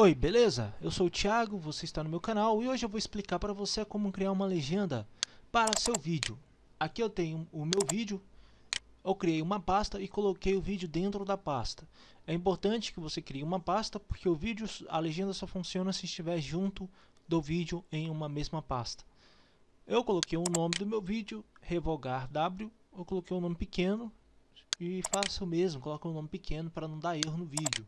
Oi, beleza? Eu sou o Thiago, você está no meu canal e hoje eu vou explicar para você como criar uma legenda para seu vídeo. Aqui eu tenho o meu vídeo, eu criei uma pasta e coloquei o vídeo dentro da pasta. É importante que você crie uma pasta porque o vídeo, a legenda só funciona se estiver junto do vídeo em uma mesma pasta. Eu coloquei o nome do meu vídeo, revogar W, eu coloquei um nome pequeno e faça o mesmo, coloca um nome pequeno para não dar erro no vídeo.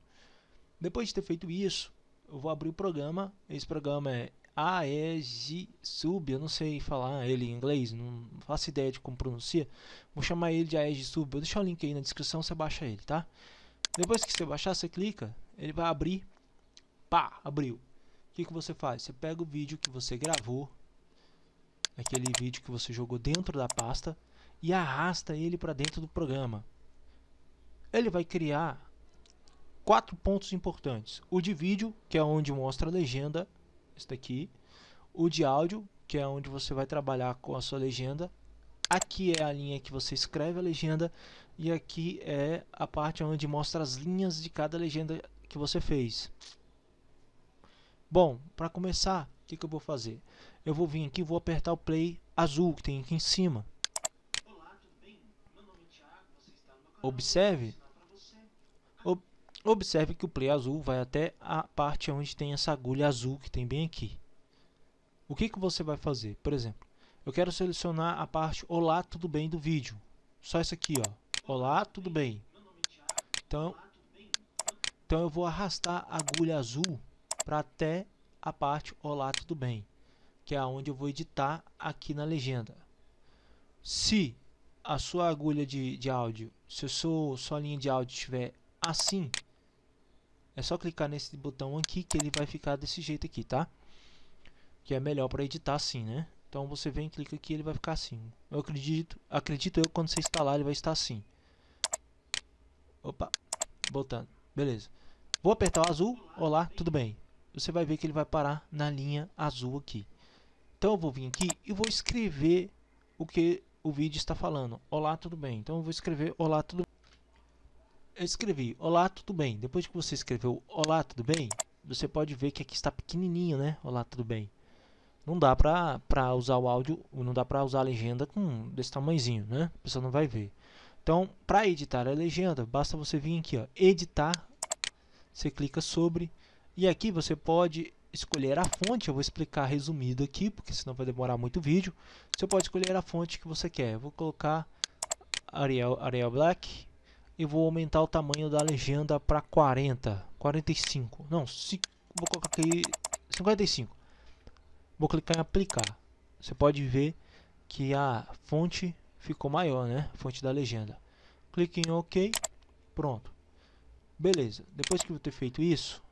Depois de ter feito isso, eu vou abrir o programa. Esse programa é AEG Sub, eu não sei falar ele em inglês, não faço ideia de como pronuncia. Vou chamar ele de AEG Sub, vou deixar o link aí na descrição, você baixa ele, tá? Depois que você baixar, você clica, ele vai abrir. Pá, abriu. O que, que você faz? Você pega o vídeo que você gravou, aquele vídeo que você jogou dentro da pasta, e arrasta ele para dentro do programa. Ele vai criar quatro pontos importantes. O de vídeo, que é onde mostra a legenda, esse daqui. O de áudio, que é onde você vai trabalhar com a sua legenda. Aqui é a linha que você escreve a legenda e aqui é a parte onde mostra as linhas de cada legenda que você fez. Bom, para começar, o que, que, eu vou fazer? Eu vou vir aqui e vou apertar o play azul que tem aqui em cima. Olá, Thiago, Observe Observe que o play azul vai até a parte onde tem essa agulha azul que tem bem aqui. O que, que você vai fazer? Por exemplo, eu quero selecionar a parte Olá, tudo bem do vídeo. Só isso aqui, ó. Olá, tudo bem. Então, então eu vou arrastar a agulha azul para até a parte Olá, tudo bem. Que é onde eu vou editar aqui na legenda. Se a sua agulha de, de áudio, se a sua, sua linha de áudio estiver assim, é só clicar nesse botão aqui que ele vai ficar desse jeito aqui, tá? Que é melhor para editar assim, né? Então você vem, clica aqui ele vai ficar assim. Eu acredito, acredito eu quando você instalar ele vai estar assim. Opa, botando. Beleza. Vou apertar o azul. Olá, tudo bem. Você vai ver que ele vai parar na linha azul aqui. Então eu vou vir aqui e vou escrever o que o vídeo está falando. Olá, tudo bem. Então eu vou escrever Olá, tudo bem eu escrevi Olá, tudo bem? Depois que você escreveu Olá, tudo bem? Você pode ver que aqui está pequenininho, né? Olá, tudo bem? Não dá pra, pra usar o áudio, não dá pra usar a legenda com desse tamanhozinho, né? A pessoa não vai ver. Então, para editar a legenda, basta você vir aqui, ó, editar, você clica sobre, e aqui você pode escolher a fonte, eu vou explicar resumido aqui, porque senão vai demorar muito vídeo. Você pode escolher a fonte que você quer. Eu vou colocar Arial, Arial Black eu vou aumentar o tamanho da legenda para 40, 45, não, 5, vou colocar aqui 55. Vou clicar em aplicar. Você pode ver que a fonte ficou maior, né? fonte da legenda. Clique em OK, pronto. Beleza, depois que eu ter feito isso,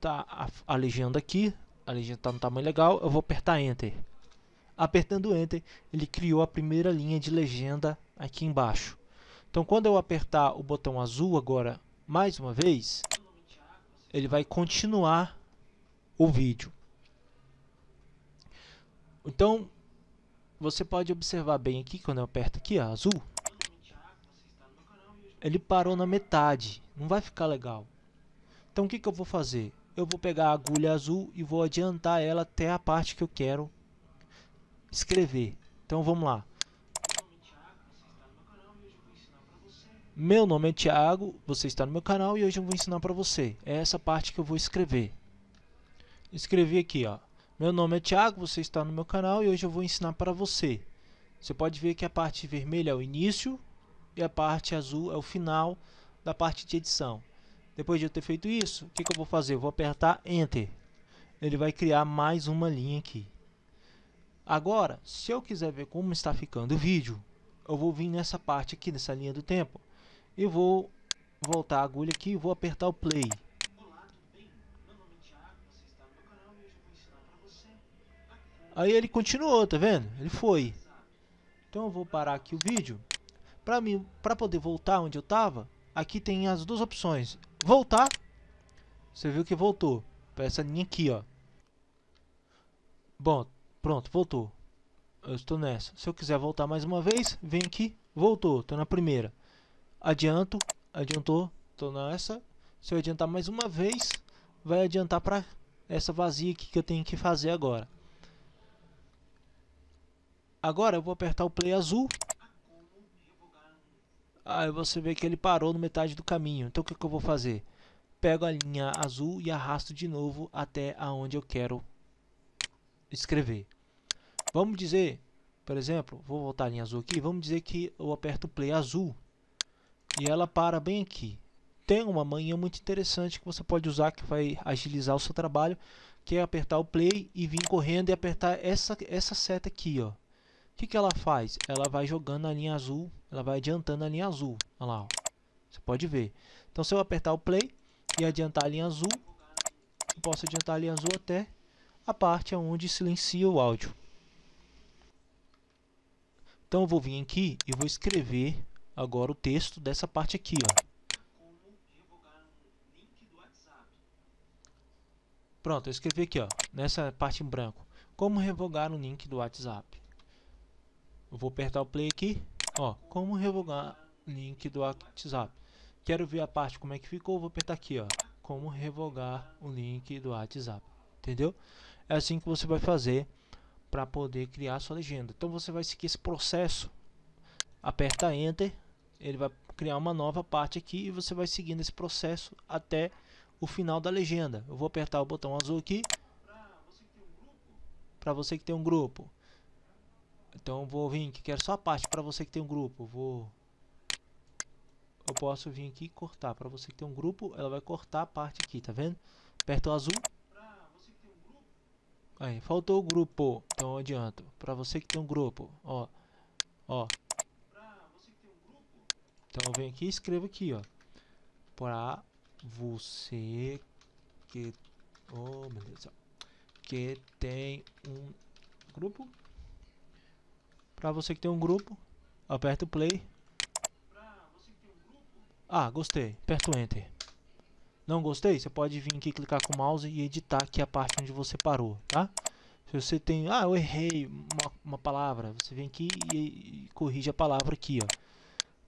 tá a, a legenda aqui, a legenda está no tamanho legal, eu vou apertar Enter. Apertando Enter, ele criou a primeira linha de legenda aqui embaixo. Então, quando eu apertar o botão azul agora mais uma vez, ele vai continuar o vídeo. Então, você pode observar bem aqui, quando eu aperto aqui, ó, azul, ele parou na metade, não vai ficar legal. Então, o que, que eu vou fazer? Eu vou pegar a agulha azul e vou adiantar ela até a parte que eu quero escrever. Então, vamos lá. Meu nome é Thiago, você está no meu canal e hoje eu vou ensinar para você. É essa parte que eu vou escrever. Escrevi aqui, ó. Meu nome é Thiago, você está no meu canal e hoje eu vou ensinar para você. Você pode ver que a parte vermelha é o início e a parte azul é o final da parte de edição. Depois de eu ter feito isso, o que, que eu vou fazer? Eu vou apertar Enter. Ele vai criar mais uma linha aqui. Agora, se eu quiser ver como está ficando o vídeo, eu vou vir nessa parte aqui, nessa linha do tempo e vou voltar a agulha aqui e vou apertar o play. Aí ele continuou, tá vendo? Ele foi. Então eu vou parar aqui o vídeo. Pra, mim, pra poder voltar onde eu tava, aqui tem as duas opções. Voltar. Você viu que voltou. Pra essa linha aqui, ó. Bom, pronto, voltou. Eu estou nessa. Se eu quiser voltar mais uma vez, vem aqui. Voltou, tô na primeira. Adianto, adiantou, tô nessa. Se eu adiantar mais uma vez, vai adiantar para essa vazia aqui que eu tenho que fazer agora. Agora eu vou apertar o play azul. Aí você vê que ele parou no metade do caminho. Então o que, que eu vou fazer? Pego a linha azul e arrasto de novo até aonde eu quero escrever. Vamos dizer, por exemplo, vou voltar a linha azul aqui. Vamos dizer que eu aperto o play azul e ela para bem aqui. Tem uma manhã muito interessante que você pode usar que vai agilizar o seu trabalho, que é apertar o play e vir correndo e apertar essa, essa seta aqui, ó. O que, que ela faz? Ela vai jogando a linha azul, ela vai adiantando a linha azul. Olha lá, ó. você pode ver. Então se eu apertar o play e adiantar a linha azul, eu posso adiantar a linha azul até a parte onde silencia o áudio. Então eu vou vir aqui e vou escrever agora o texto dessa parte aqui, ó. Pronto, eu escrevi aqui, ó, nessa parte em branco. Como revogar o link do WhatsApp? Eu vou apertar o play aqui, ó, como revogar o link do WhatsApp. Quero ver a parte como é que ficou, vou apertar aqui, ó, como revogar o link do WhatsApp. Entendeu? É assim que você vai fazer para poder criar sua legenda. Então você vai seguir esse processo. Aperta enter, ele vai criar uma nova parte aqui e você vai seguindo esse processo até o final da legenda. Eu vou apertar o botão azul aqui para você que tem um grupo. Então eu vou vir aqui, quero só a parte para você que tem um grupo. Vou eu posso vir aqui e cortar. Para você que tem um grupo, ela vai cortar a parte aqui, tá vendo? Aperta o azul. Aí, faltou o grupo. Então adianto. Para você que tem um grupo, ó. Ó, então eu venho aqui e escrevo aqui, ó. Pra você que... Oh, meu Deus do céu. Que tem um grupo. Pra você que tem um grupo, aperta o play. Ah, gostei. Aperta o enter. Não gostei? Você pode vir aqui clicar com o mouse e editar aqui a parte onde você parou, tá? Se você tem, ah, eu errei uma, uma palavra, você vem aqui e, e corrige a palavra aqui, ó.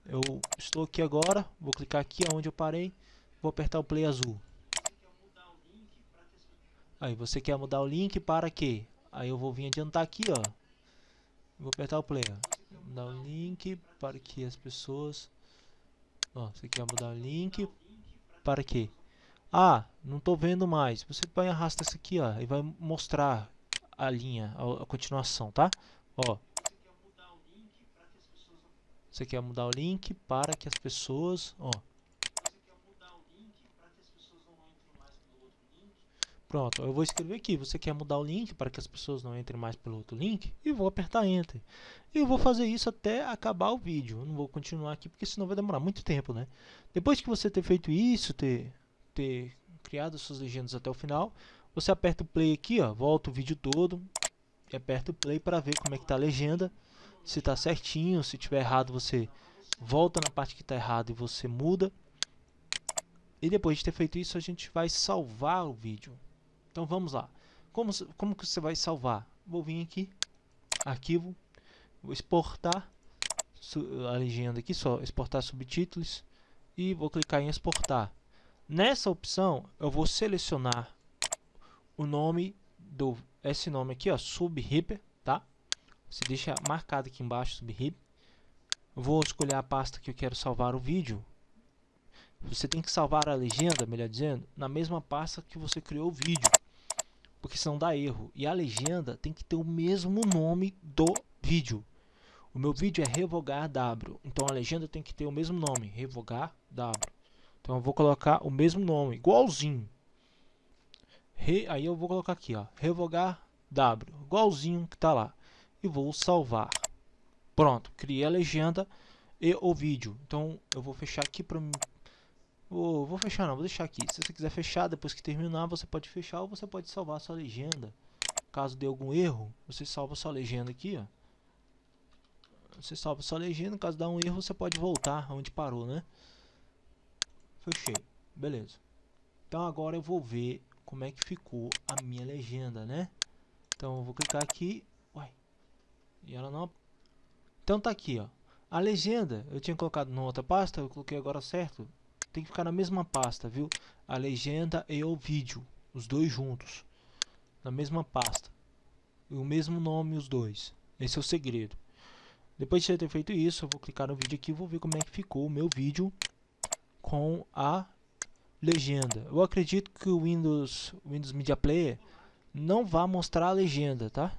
Eu estou aqui agora, vou clicar aqui onde eu parei, vou apertar o play azul. Aí você quer mudar o link para quê? Aí eu vou vir adiantar aqui, ó. Vou apertar o play, ó. Mudar o link para que as pessoas... Ó, você quer mudar o link para quê? Ah, não estou vendo mais. Você vai arrastar isso aqui, ó, e vai mostrar a linha, a, a continuação, tá? Ó, você quer mudar o link para que as pessoas... Ó. Pronto, eu vou escrever aqui, você quer mudar o link para que as pessoas não entrem mais pelo outro link? E vou apertar Enter. E eu vou fazer isso até acabar o vídeo. Eu não vou continuar aqui porque senão vai demorar muito tempo, né? Depois que você ter feito isso, ter, ter criado suas legendas até o final, você aperta o Play aqui, ó, volta o vídeo todo e aperta o Play para ver como é que tá a legenda se está certinho, se tiver errado você volta na parte que está errado e você muda. E depois de ter feito isso, a gente vai salvar o vídeo. Então vamos lá. Como, como que você vai salvar? Vou vir aqui, arquivo, vou exportar a legenda aqui, só exportar subtítulos e vou clicar em exportar. Nessa opção, eu vou selecionar o nome do esse nome aqui, ó, subripper, tá? Você deixa marcado aqui embaixo, sub Vou escolher a pasta que eu quero salvar o vídeo. Você tem que salvar a legenda, melhor dizendo, na mesma pasta que você criou o vídeo. Porque senão dá erro. E a legenda tem que ter o mesmo nome do vídeo. O meu vídeo é revogar W. Então a legenda tem que ter o mesmo nome, revogar W. Então eu vou colocar o mesmo nome, igualzinho. Re, aí eu vou colocar aqui, ó, revogar W, igualzinho que tá lá e vou salvar. Pronto, criei a legenda e o vídeo. Então eu vou fechar aqui para vou, vou fechar não, vou deixar aqui. Se você quiser fechar, depois que terminar, você pode fechar ou você pode salvar a sua legenda. Caso dê algum erro, você salva a sua legenda aqui, ó. Você salva a sua legenda, caso dê um erro, você pode voltar onde parou, né? Fechei, beleza. Então agora eu vou ver como é que ficou a minha legenda, né? Então eu vou clicar aqui e ela não... Então tá aqui, ó. A legenda, eu tinha colocado numa outra pasta, eu coloquei agora certo. Tem que ficar na mesma pasta, viu? A legenda e o vídeo, os dois juntos. Na mesma pasta. E o mesmo nome os dois. Esse é o segredo. Depois de ter feito isso, eu vou clicar no vídeo aqui e vou ver como é que ficou o meu vídeo com a legenda. Eu acredito que o Windows, Windows Media Player não vai mostrar a legenda, tá?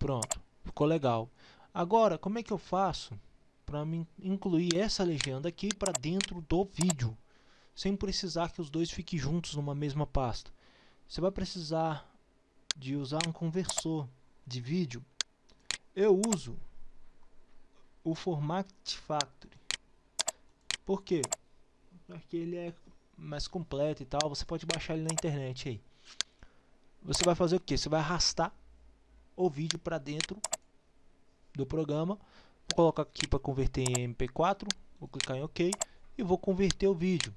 Pronto, ficou legal. Agora, como é que eu faço para incluir essa legenda aqui para dentro do vídeo, sem precisar que os dois fiquem juntos numa mesma pasta? Você vai precisar de usar um conversor de vídeo. Eu uso o Format Factory. Por quê? Porque ele é mais completo e tal, você pode baixar ele na internet aí. Você vai fazer o que? Você vai arrastar o vídeo para dentro do programa. Vou colocar aqui para converter em MP4, vou clicar em OK e vou converter o vídeo.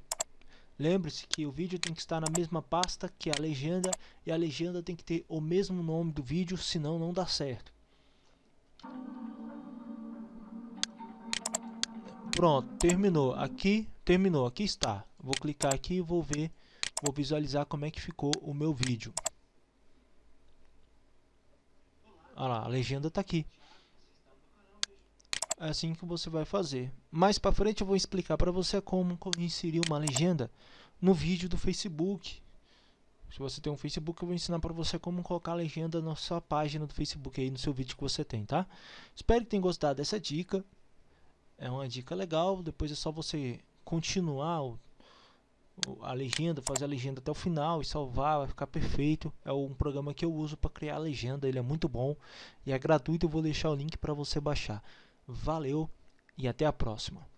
Lembre-se que o vídeo tem que estar na mesma pasta que a legenda e a legenda tem que ter o mesmo nome do vídeo, senão não dá certo. Pronto, terminou. Aqui, terminou. Aqui está. Vou clicar aqui e vou ver, vou visualizar como é que ficou o meu vídeo. Olha lá, a legenda está aqui. É assim que você vai fazer. Mais para frente eu vou explicar para você como inserir uma legenda no vídeo do Facebook. Se você tem um Facebook, eu vou ensinar para você como colocar a legenda na sua página do Facebook aí no seu vídeo que você tem, tá? Espero que tenham gostado dessa dica. É uma dica legal, depois é só você continuar a legenda, fazer a legenda até o final e salvar, vai ficar perfeito. É um programa que eu uso para criar a legenda, ele é muito bom e é gratuito. Eu vou deixar o link para você baixar. Valeu e até a próxima.